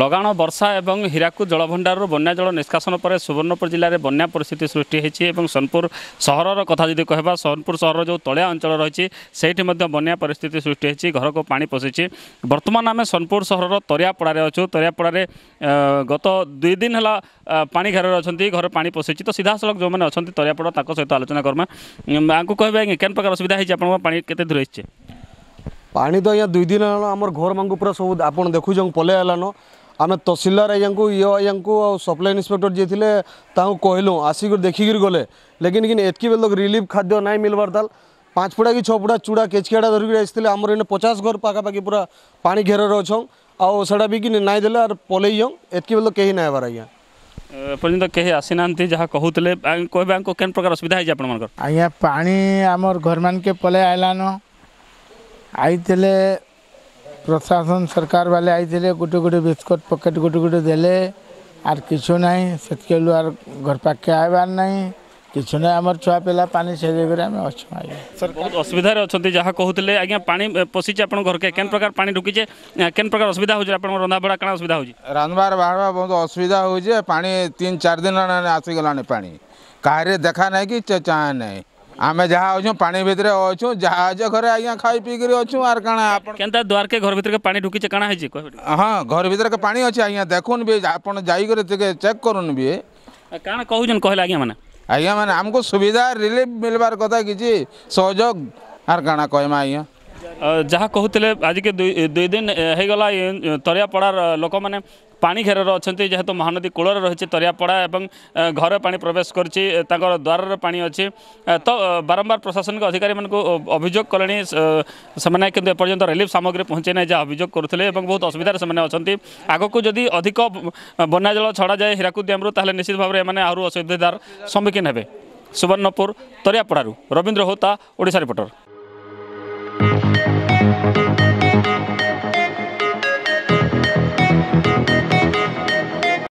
ଲଗାଣ ବର୍ଷା ଏବଂ ହୀରାକୁଦ ଜଳଭଣ୍ଡାରରୁ ବନ୍ୟା ଜଳ ନିଷ୍କାସନ ପରେ ସୁବର୍ଣ୍ଣପୁର ଜିଲ୍ଲାରେ ବନ୍ୟା ପରିସ୍ଥିତି ସୃଷ୍ଟି ହୋଇଛି ଏବଂ ସୋନପୁର ସହରର କଥା ଯଦି କହିବା ସୋନପୁର ସହର ଯେଉଁ ତଳିଆ ଅଞ୍ଚଳ ରହିଛି ସେଇଠି ମଧ୍ୟ ବନ୍ୟା ପରିସ୍ଥିତି ସୃଷ୍ଟି ହୋଇଛି ଘରକୁ ପାଣି ପଶିଛି ବର୍ତ୍ତମାନ ଆମେ ସୋନପୁର ସହରର ତରିଆପଡ଼ାରେ ଅଛୁ ତରିଆପଡ଼ାରେ ଗତ ଦୁଇ ଦିନ ହେଲା ପାଣି ଘେରରେ ଅଛନ୍ତି ଘରେ ପାଣି ପଶିଛି ତ ସିଧାସଳଖ ଯେଉଁମାନେ ଅଛନ୍ତି ତରିଆପଡ଼ା ତାଙ୍କ ସହିତ ଆଲୋଚନା କରମା ଆଙ୍କୁ କହିବେ ଆଜ୍ଞା କେନ୍ ପ୍ରକାର ଅସୁବିଧା ହୋଇଛି ଆପଣଙ୍କ ପାଣି କେତେ ଦୂର ହେଇଛି पा तो अज्ञा दुई दिन आम घर मानक पूरा सब आप देखुन पलैलान आम तहसीलदार आजा को ये आजा को सप्लाई इन्स्पेक्टर जी थे कहलु आसिक देखिक गले लेकिन इतकी बेल तक रिलीफ खाद्य मिल मिलवार ताल पाँच फुटा कि छः फुटा चूड़ा केचकेड़ा धरिकी आसते आम इन पचास घर पाखापाखि पूरा पा घेर अच्छा आउ से भी कि नाई दे पलैं इतकी बेल कहीं ना आज आजा एपर्त कहीं आसी जहाँ कहते कह प्रकार असुविधा आज्ञा पा आम घर मानक आएलान आई प्रशासन सरकार वाले आई गोटे गोटे बिस्कुट पकेट गोटे गोटे दे आर कि ना से आर घर पाखे आबार ना कि ना आम छुआ पे पानी से आम अच्छे सर बहुत असुविधा अच्छा जहाँ कहते आज्ञा पा पशी आप घर के प्रकार पानी रुकी कैन प्रकार असुविधा हो रहा रंधा क्या असुविधा हो रहा बाहर बहुत असुविधा हो पा तीन चार दिन आसीगला पा कह देखा ना कि चाहे ना आम जहाँ अच्छे पानी भितर अच्छे जहाँ घर आज खाई पीकर आर काना आपण घर भितर के पानी ढुकी काना हाँ घर भितर के पानी अच्छे आज्ञा देखुन भी आपण जाइकर चेक करुन आज्ञा माने आमको सुविधा रिलीफ मिलबार कथा किसी सहयोग आर काना कहमा आज्ञा ଯାହା କହୁଥିଲେ ଆଜିକି ଦୁଇ ଦିନ ହେଇଗଲା ତରିଆପଡ଼ାର ଲୋକମାନେ ପାଣି ଘେରରେ ଅଛନ୍ତି ଯେହେତୁ ମହାନଦୀ କୂଳରେ ରହିଛି ତରିଆପଡ଼ା ଏବଂ ଘରେ ପାଣି ପ୍ରବେଶ କରିଛି ତାଙ୍କର ଦ୍ୱାରରେ ପାଣି ଅଛି ତ ବାରମ୍ବାର ପ୍ରଶାସନିକ ଅଧିକାରୀମାନଙ୍କୁ ଅଭିଯୋଗ କଲେଣି ସେମାନେ କିନ୍ତୁ ଏପର୍ଯ୍ୟନ୍ତ ରିଲିଫ୍ ସାମଗ୍ରୀ ପହଞ୍ଚାଇ ନାହିଁ ଯାହା ଅଭିଯୋଗ କରୁଥିଲେ ଏବଂ ବହୁତ ଅସୁବିଧାରେ ସେମାନେ ଅଛନ୍ତି ଆଗକୁ ଯଦି ଅଧିକ ବନ୍ୟାଜଳ ଛଡ଼ାଯାଏ ହୀରାକୁଦ ଡ୍ୟାମ୍ରୁ ତାହେଲେ ନିଶ୍ଚିତ ଭାବରେ ଏମାନେ ଆହୁରି ଅସୁବିଧାର ସମ୍ମୁଖୀନ ହେବେ ସୁବର୍ଣ୍ଣପୁର ତରିଆପଡ଼ାରୁ ରବୀନ୍ଦ୍ର ହୋତା ଓଡ଼ିଶା ରିପୋର୍ଟର